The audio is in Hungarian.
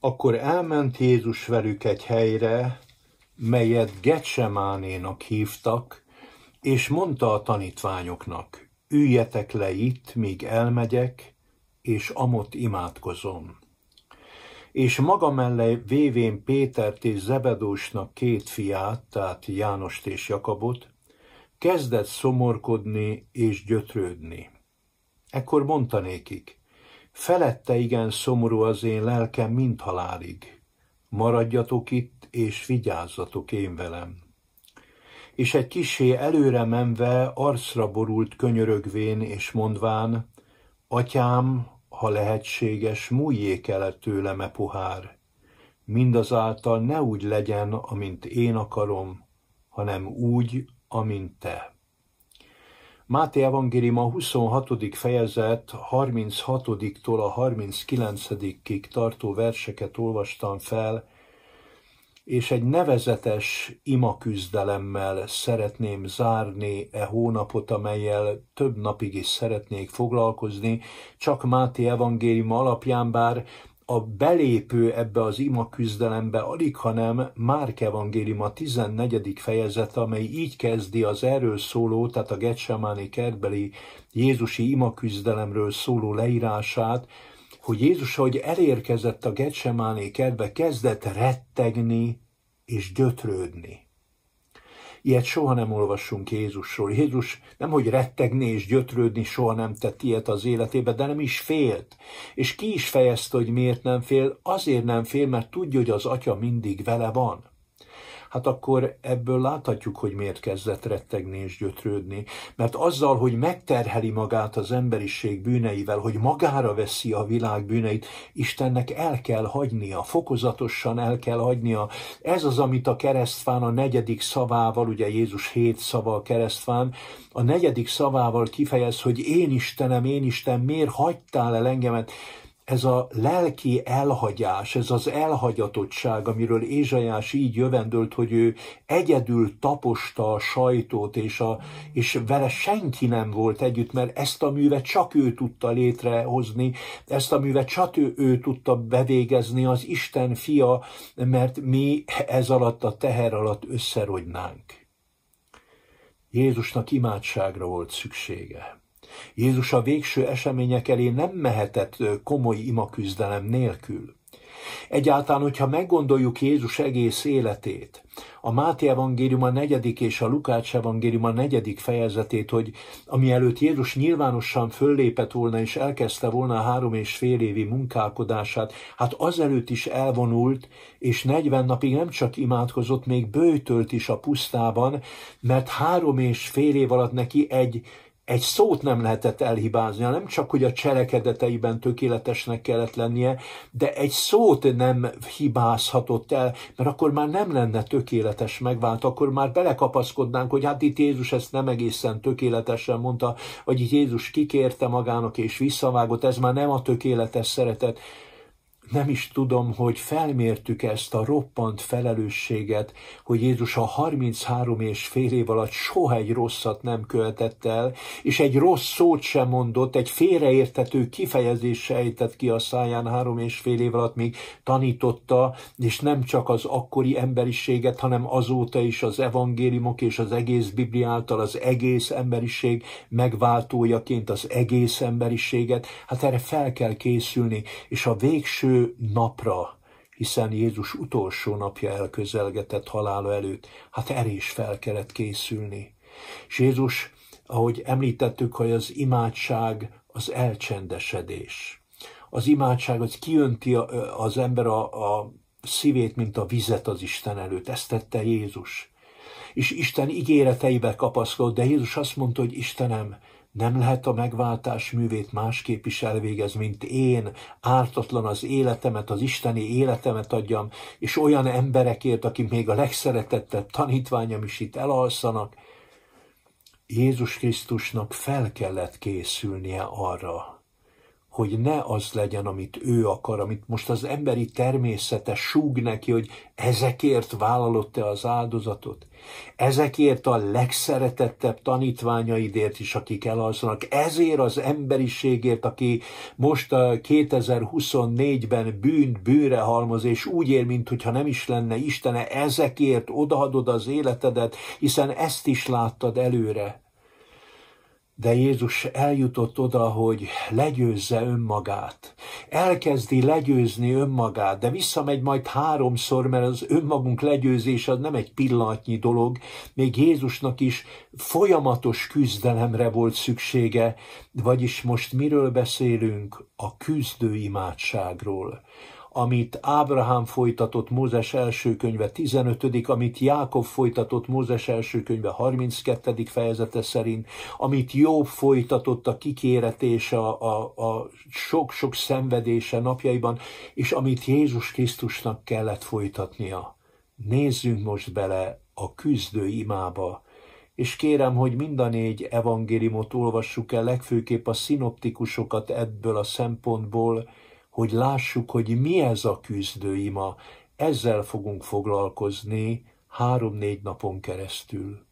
Akkor elment Jézus velük egy helyre, melyet Getsemánénak hívtak, és mondta a tanítványoknak, üljetek le itt, míg elmegyek, és amott imádkozom. És maga mellé vévén Pétert és Zebedósnak két fiát, tehát Jánost és Jakabot, kezdett szomorkodni és gyötrődni. Ekkor mondta nékik, Felette igen szomorú az én lelkem, mint halálig. Maradjatok itt, és vigyázzatok én velem. És egy kisé előre menve, arcra borult könyörögvén és mondván, Atyám, ha lehetséges, múljék el e tőlem e pohár, mindazáltal ne úgy legyen, amint én akarom, hanem úgy, amint te. Máté evangélium a 26. fejezet 36-tól a 39-ig tartó verseket olvastam fel, és egy nevezetes imaküzdelemmel szeretném zárni e hónapot, amelyel több napig is szeretnék foglalkozni, csak Máté evangélium alapján, bár a belépő ebbe az ima küzdelembe alig, hanem Márk evangélium a 14. fejezet, amely így kezdi az erről szóló, tehát a Getsemáni kertbeli Jézusi ima küzdelemről szóló leírását, hogy Jézus, ahogy elérkezett a Getsemáni kertbe, kezdett rettegni és gyötrődni. Ilyet soha nem olvassunk Jézusról. Jézus nem, hogy rettegni és gyötrődni soha nem tett ilyet az életébe, de nem is félt. És ki is fejezte, hogy miért nem fél? Azért nem fél, mert tudja, hogy az atya mindig vele van hát akkor ebből láthatjuk, hogy miért kezdett rettegni és gyötrődni. Mert azzal, hogy megterheli magát az emberiség bűneivel, hogy magára veszi a világ bűneit, Istennek el kell hagynia, fokozatosan el kell hagynia. Ez az, amit a keresztfán a negyedik szavával, ugye Jézus hét szava a keresztfán, a negyedik szavával kifejez, hogy én Istenem, én Isten, miért hagytál el engemet? ez a lelki elhagyás, ez az elhagyatottság, amiről Ézsajás így jövendőlt, hogy ő egyedül taposta a sajtót, és, a, és vele senki nem volt együtt, mert ezt a művet csak ő tudta létrehozni, ezt a művet csak ő, ő tudta bevégezni, az Isten fia, mert mi ez alatt a teher alatt összerogynánk. Jézusnak imádságra volt szüksége. Jézus a végső események elé nem mehetett komoly imaküzdelem nélkül. Egyáltalán, hogyha meggondoljuk Jézus egész életét, a Máté evangélium a negyedik és a Lukács evangélium a negyedik fejezetét, hogy ami előtt Jézus nyilvánosan föllépett volna és elkezdte volna a három és fél évi munkálkodását, hát azelőtt is elvonult, és negyven napig nem csak imádkozott, még bőtölt is a pusztában, mert három és fél év alatt neki egy egy szót nem lehetett elhibázni, nem csak, hogy a cselekedeteiben tökéletesnek kellett lennie, de egy szót nem hibázhatott el, mert akkor már nem lenne tökéletes megvált, akkor már belekapaszkodnánk, hogy hát itt Jézus ezt nem egészen tökéletesen mondta, vagy itt Jézus kikérte magának és visszavágott, ez már nem a tökéletes szeretet nem is tudom, hogy felmértük ezt a roppant felelősséget, hogy Jézus a 33 és fél év alatt soha egy rosszat nem követett el, és egy rossz szót sem mondott, egy félreértető kifejezés sejtett ki a száján három és fél év alatt, még tanította, és nem csak az akkori emberiséget, hanem azóta is az evangéliumok és az egész Bibliáltal az egész emberiség megváltójaként az egész emberiséget. Hát erre fel kell készülni, és a végső napra, hiszen Jézus utolsó napja elközelgetett halála előtt, hát erre is fel kellett készülni. És Jézus, ahogy említettük, hogy az imádság az elcsendesedés. Az imádság az kiönti az ember a, a szívét, mint a vizet az Isten előtt. Ezt tette Jézus. És Isten ígéreteibe kapaszkodott, de Jézus azt mondta, hogy Istenem, nem lehet a megváltás művét másképp is elvégez, mint én, ártatlan az életemet, az isteni életemet adjam, és olyan emberekért, akik még a legszeretettebb tanítványom is itt elalszanak, Jézus Krisztusnak fel kellett készülnie arra, hogy ne az legyen, amit ő akar, amit most az emberi természete súg neki, hogy ezekért vállalott te az áldozatot, ezekért a legszeretettebb tanítványaidért is, akik elalszanak, ezért az emberiségért, aki most 2024-ben bűnt bűre halmoz, és úgy ér, mintha nem is lenne Istene, ezekért odaadod az életedet, hiszen ezt is láttad előre, de Jézus eljutott oda, hogy legyőzze önmagát. Elkezdi legyőzni önmagát, de visszamegy majd háromszor, mert az önmagunk legyőzés az nem egy pillanatnyi dolog. Még Jézusnak is folyamatos küzdelemre volt szüksége, vagyis most miről beszélünk? A küzdő imádságról amit Ábrahám folytatott Mózes első könyve 15 amit Jákob folytatott Mózes első könyve 32 fejezete szerint, amit Jobb folytatott a kikéretése, a sok-sok szenvedése napjaiban, és amit Jézus Krisztusnak kellett folytatnia. Nézzünk most bele a küzdő imába, és kérem, hogy mind a négy evangéliumot olvassuk el, legfőképp a szinoptikusokat ebből a szempontból, hogy lássuk, hogy mi ez a küzdőima. Ezzel fogunk foglalkozni három-négy napon keresztül.